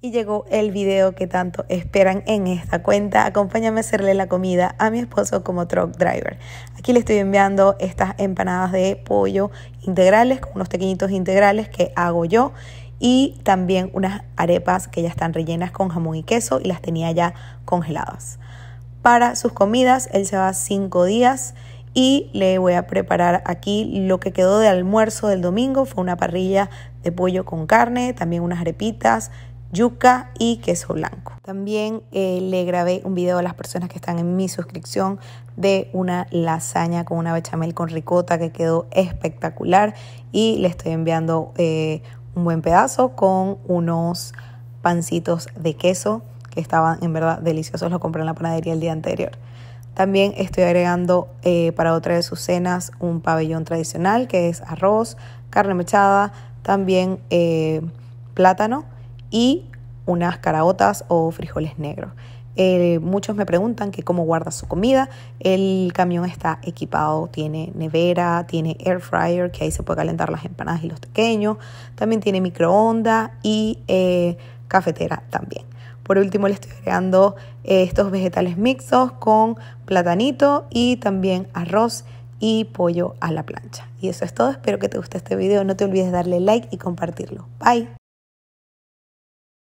Y llegó el video que tanto esperan en esta cuenta. Acompáñame a hacerle la comida a mi esposo como truck driver. Aquí le estoy enviando estas empanadas de pollo integrales con unos pequeñitos integrales que hago yo y también unas arepas que ya están rellenas con jamón y queso y las tenía ya congeladas. Para sus comidas, él se va cinco días y le voy a preparar aquí lo que quedó de almuerzo del domingo. Fue una parrilla de pollo con carne, también unas arepitas, yuca y queso blanco. También eh, le grabé un video a las personas que están en mi suscripción de una lasaña con una bechamel con ricota que quedó espectacular y le estoy enviando eh, un buen pedazo con unos pancitos de queso que estaban en verdad deliciosos, los compré en la panadería el día anterior. También estoy agregando eh, para otra de sus cenas un pabellón tradicional que es arroz, carne mechada, también plátano y unas caraotas o frijoles negros. Eh, muchos me preguntan que cómo guarda su comida. El camión está equipado, tiene nevera, tiene air fryer, que ahí se puede calentar las empanadas y los pequeños. También tiene microondas y eh, cafetera también. Por último, le estoy agregando eh, estos vegetales mixtos con platanito y también arroz y pollo a la plancha. Y eso es todo. Espero que te guste este video. No te olvides darle like y compartirlo. Bye.